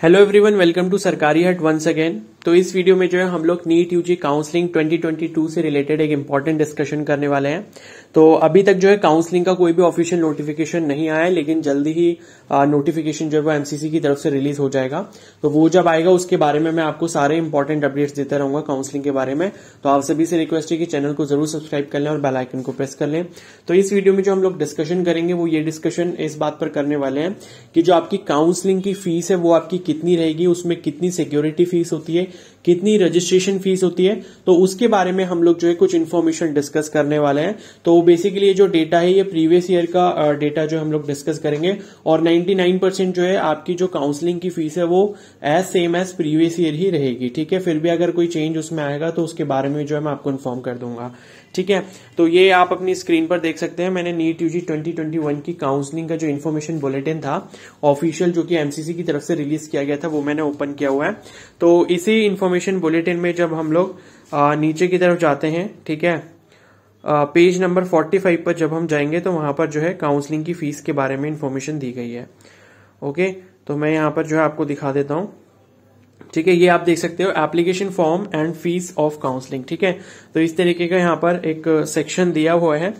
Hello everyone, welcome to Sarkari Hut once again. तो इस video में जो है हम लोग नीट यूजी काउंसलिंग 2022 से रिलेटेड एक इम्पॉर्टेंट डिस्कशन करने वाले हैं तो अभी तक जो है काउंसलिंग का कोई भी ऑफिशियल नोटिफिकेशन नहीं आया है लेकिन जल्दी ही नोटिफिकेशन जो है वो एमसीसी की तरफ से रिलीज हो जाएगा तो वो जब आएगा उसके बारे में मैं आपको सारे इंपॉर्टेंट अपडेट्स देता रहूंगा काउंसलिंग के बारे में तो आप सभी से रिक्वेस्ट है कि चैनल को जरूर सब्सक्राइब कर लें और बेलाइकन को प्रेस कर लें तो इस वीडियो में जो हम लोग डिस्कशन करेंगे वो ये डिस्कशन इस बात पर करने वाले हैं कि जो आपकी काउंसलिंग की फीस है वो आपकी कितनी रहेगी उसमें कितनी सिक्योरिटी फीस होती है कितनी रजिस्ट्रेशन फीस होती है तो उसके बारे में हम लोग जो है कुछ इन्फॉर्मेशन डिस्कस करने वाले हैं तो बेसिकली जो डेटा है ये प्रीवियस ईयर का डेटा जो हम लोग डिस्कस करेंगे और 99% जो है आपकी जो काउंसलिंग की फीस है वो as same as previous year ही रहेगी ठीक है फिर भी अगर कोई चेंज उसमें आएगा तो उसके बारे में जो है मैं आपको इन्फॉर्म कर दूंगा ठीक है तो ये आप अपनी स्क्रीन पर देख सकते हैं मैंने नीट यूजी 2021 की काउंसलिंग का जो इन्फॉर्मेशन बुलेटिन था ऑफिशियल जो कि एमसीसी की तरफ से रिलीज किया गया था वो मैंने ओपन किया हुआ है तो इसी इन्फॉर्मेशन बुलेटिन में जब हम लोग नीचे की तरफ जाते हैं ठीक है पेज नंबर 45 पर जब हम जाएंगे तो वहां पर जो है काउंसलिंग की फीस के बारे में इन्फॉर्मेशन दी गई है ओके तो मैं यहां पर जो है आपको दिखा देता हूं ठीक है ये आप देख सकते हो application form and fees of counselling ठीक है तो इस तरीके का यहाँ पर एक सेक्शन दिया हुआ है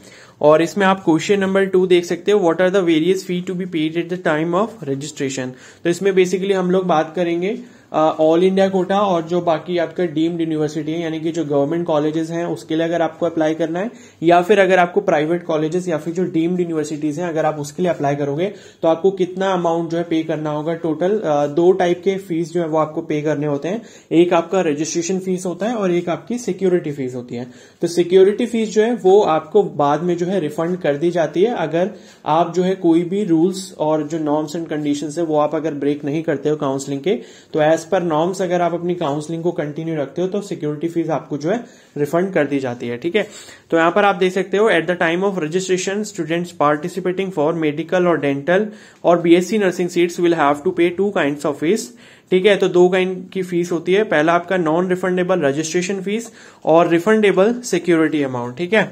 और इसमें आप क्वेश्चन नंबर टू देख सकते हो what are the various fee to be paid at the time of registration तो इसमें बेसिकली हम लोग बात करेंगे ऑल इंडिया कोटा और जो बाकी आपके डीम्ड यूनिवर्सिटी है यानी कि जो गवर्नमेंट कॉलेजेस हैं उसके लिए अगर आपको अप्लाई करना है या फिर अगर आपको प्राइवेट कॉलेजेस या फिर जो डीम्ड यूनिवर्सिटीज हैं अगर आप उसके लिए अप्लाई करोगे तो आपको कितना अमाउंट जो है पे करना होगा टोटल दो टाइप के फीस जो है वो आपको पे करने होते हैं एक आपका रजिस्ट्रेशन फीस होता है और एक आपकी सिक्योरिटी फीस होती है तो सिक्योरिटी फीस जो है वो आपको बाद में जो है रिफंड कर दी जाती है अगर आप जो है कोई भी रूल्स और जो नॉर्म्स एंड कंडीशन है वो आप अगर ब्रेक नहीं करते हो काउंसलिंग के तो एज एज पर नॉर्म्स अगर आप अपनी काउंसलिंग को कंटिन्यू रखते हो तो सिक्योरिटी फीस आपको जो है रिफंड कर दी जाती है ठीक है तो यहां पर आप देख सकते हो at the time of registration students participating for medical और डेंटल और BSc nursing seats will have to pay two kind of fees ठीक है तो दो काइंड की फीस होती है पहला आपका नॉन रिफंडेबल रजिस्ट्रेशन फीस और रिफंडेबल सिक्योरिटी अमाउंट ठीक है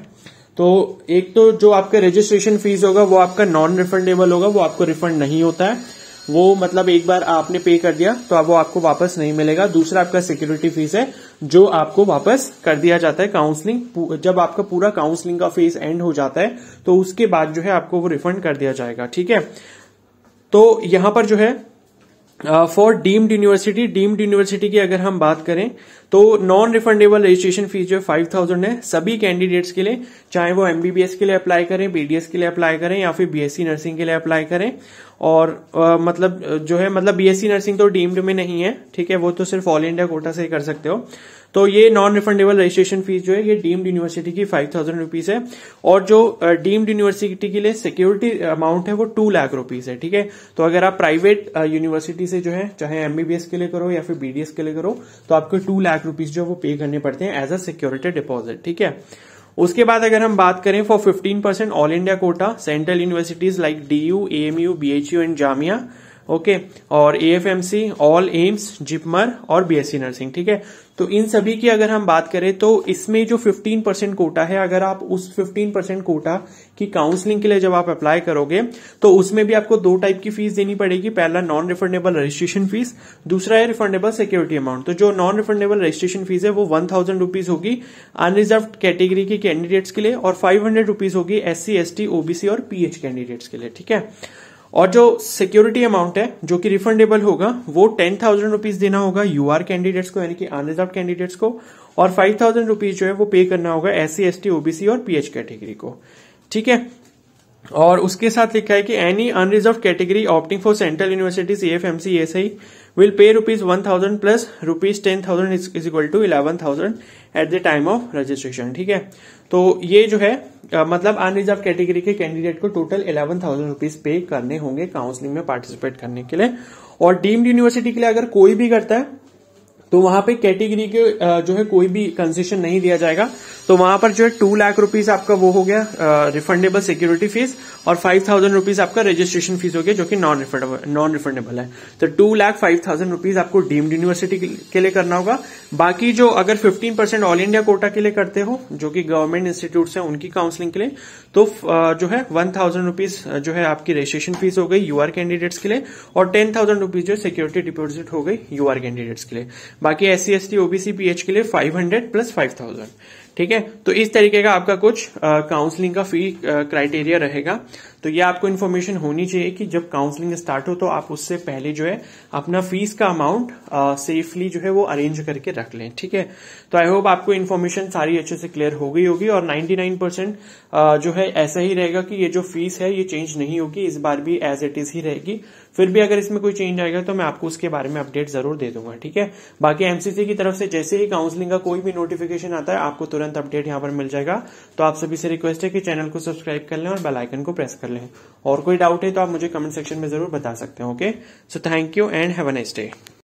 तो एक तो जो आपका रजिस्ट्रेशन फीस होगा वो आपका नॉन रिफंडेबल होगा वो आपको रिफंड नहीं होता है वो मतलब एक बार आपने पे कर दिया तो अब वो आपको वापस नहीं मिलेगा दूसरा आपका सिक्योरिटी फीस है जो आपको वापस कर दिया जाता है काउंसलिंग जब आपका पूरा काउंसलिंग का फेस एंड हो जाता है तो उसके बाद जो है आपको वो रिफंड कर दिया जाएगा ठीक है तो यहां पर जो है for deemed university deemed university की अगर हम बात करें तो नॉन रिफंडेबल रजिस्ट्रेशन फीस जो फाइव थाउजेंड है सभी कैंडिडेट्स के लिए चाहे वो एमबीबीएस के लिए अप्लाई करें बीडीएस के लिए अप्लाई करें या फिर बीएससी नर्सिंग के लिए अप्लाई करें और आ, uh, मतलब जो है मतलब बीएससी नर्सिंग तो डीम्ड में नहीं है ठीक है वो तो सिर्फ ऑल इंडिया कोटा से ही कर सकते हो तो ये नॉन रिफंडेबल रजिस्ट्रेशन फीस जो है ये डीम्ड यूनिवर्सिटी की फाइव थाउजेंड रुपीज है और जो डीम्ड uh, यूनिवर्सिटी के लिए सिक्योरिटी अमाउंट है वो टू लाख रुपीज है ठीक है तो अगर आप प्राइवेट यूनिवर्सिटी uh, से जो है चाहे एमबीबीएस के लिए करो या फिर बीडीएस के लिए करो तो आपको टू लाख रुपीज जो वो पे करने पड़ते हैं एज अ सिक्योरिटी डिपॉजिट ठीक है उसके बाद अगर हम बात करें for fifteen percent all India quota central universities like D U M B H U and Jamia okay और ए ऑल एम्स जिपमर और बीएससी नर्सिंग ठीक है तो इन सभी की अगर हम बात करें तो इसमें जो 15 परसेंट कोटा है अगर आप उस 15 परसेंट कोटा की काउंसलिंग के लिए जब आप अप्लाई करोगे तो उसमें भी आपको दो टाइप की फीस देनी पड़ेगी पहला नॉन रिफंडेबल रजिस्ट्रेशन फीस दूसरा है रिफंडेबल सिक्योरिटी अमाउंट तो जो नॉन रिफंडेबल रजिस्ट्रेशन फीस है वो वन थाउजेंड रुपीज होगी अनरिजर्व कैटेगरी के कैंडिडेट्स के लिए और फाइव हंड्रेड रुपीज होगी SC ST S T OBC और पीएच कैंडिडेट्स के लिए ठीक है और जो सिक्योरिटी अमाउंट है जो कि रिफंडेबल होगा वो टेन थाउजेंड रुपीज देना होगा यू आर कैंडिडेट्स को यानी कि अनरिजर्व कैंडिडेट्स को और फाइव थाउजेंड रुपीज जो है वो पे करना होगा S C S T OBC और पीएच कैटेगरी को ठीक है और उसके साथ लिखा है कि any unreserved category opting for central universities A F M C S I will pay rupees one thousand plus rupees ten thousand is equal to eleven thousand at the time of registration ठीक है तो ये जो है आ, मतलब unreserved category के candidate को टोटल इलेवन थाउजेंड रुपीज पे करने होंगे काउंसलिंग में पार्टिसिपेट करने के लिए और डीम्ड यूनिवर्सिटी के लिए अगर कोई भी करता है तो वहां पे कैटेगरी के जो है कोई भी कंसेशन नहीं दिया जाएगा तो वहां पर जो है टू लाख रुपीज आपका वो हो गया रिफंडेबल सिक्योरिटी फीस और फाइव थाउजेंड रुपीज आपका रजिस्ट्रेशन फीस हो गया जो कि नॉन रिफंडेबल नॉन रिफंडेबल है तो two lakh five thousand rupees आपको डीम्ड यूनिवर्सिटी के लिए करना होगा बाकी जो अगर fifteen percent all India quota के लिए करते हो जो कि गवर्नमेंट इंस्टीट्यूट है उनकी काउंसिलिंग के लिए तो जो है वन थाउजेंड रुपीज जो है आपकी रजिस्ट्रेशन फीस हो गई यूआर कैंडिडेट्स के लिए और टेन थाउजेंड रुपीज जो सिक्योरिटी डिपोजिट हो गई यूआर कैंडिडेट्स के लिए बाकी S C S T OBC PH के लिए five hundred plus five thousand ठीक है तो इस तरीके का आपका कुछ काउंसलिंग का फी क्राइटेरिया रहेगा तो ये आपको इन्फॉर्मेशन होनी चाहिए कि जब काउंसलिंग स्टार्ट हो तो आप उससे पहले जो है अपना फीस का अमाउंट सेफली जो है वो अरेंज करके रख लें ठीक है तो आई होप आपको इन्फॉर्मेशन सारी अच्छे से क्लियर हो गई होगी और 99 परसेंट जो है ऐसा ही रहेगा कि ये जो फीस है ये चेंज नहीं होगी इस बार भी एज इट इज ही रहेगी फिर भी अगर इसमें कोई चेंज आएगा तो मैं आपको उसके बारे में अपडेट जरूर दे दूंगा ठीक है बाकी एमसीसी की तरफ से जैसे ही काउंसलिंग का कोई भी नोटिफिकेशन आता है आपको तुरंत तुरंत अपडेट यहाँ पर मिल जाएगा तो आप सभी से रिक्वेस्ट है कि चैनल को सब्सक्राइब कर लें और बेल आइकन को प्रेस कर लें और कोई डाउट है तो आप मुझे कमेंट सेक्शन में जरूर बता सकते हैं okay so thank you and have a nice day